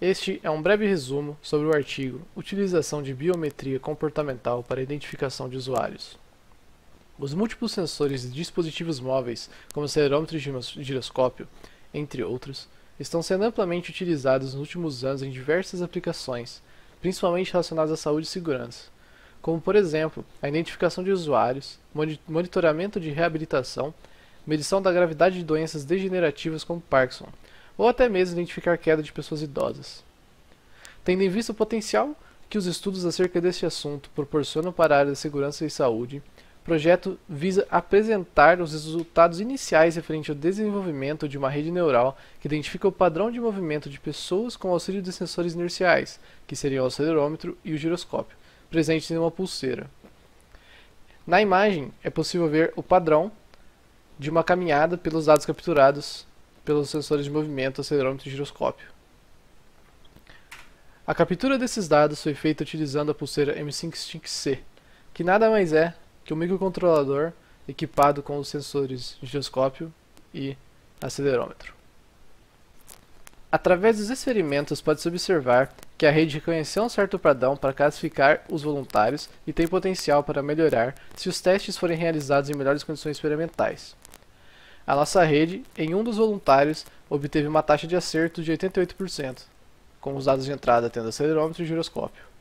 Este é um breve resumo sobre o artigo Utilização de biometria comportamental para identificação de usuários. Os múltiplos sensores de dispositivos móveis, como acelerômetros de giroscópio, entre outros, estão sendo amplamente utilizados nos últimos anos em diversas aplicações, principalmente relacionadas à saúde e segurança, como por exemplo a identificação de usuários, monitoramento de reabilitação, medição da gravidade de doenças degenerativas como Parkinson, ou até mesmo identificar queda de pessoas idosas. Tendo em vista o potencial que os estudos acerca deste assunto proporcionam para a área de segurança e saúde, o projeto visa apresentar os resultados iniciais referente ao desenvolvimento de uma rede neural que identifica o padrão de movimento de pessoas com auxílio de sensores inerciais, que seriam o acelerômetro e o giroscópio, presentes em uma pulseira. Na imagem é possível ver o padrão de uma caminhada pelos dados capturados pelos sensores de movimento, acelerômetro e giroscópio. A captura desses dados foi feita utilizando a pulseira M5 Sync C, que nada mais é que um microcontrolador equipado com os sensores de giroscópio e acelerômetro. Através dos experimentos, pode-se observar que a rede reconheceu um certo padrão para classificar os voluntários e tem potencial para melhorar se os testes forem realizados em melhores condições experimentais. A nossa rede, em um dos voluntários, obteve uma taxa de acerto de 88%, com os dados de entrada tendo acelerômetro e giroscópio.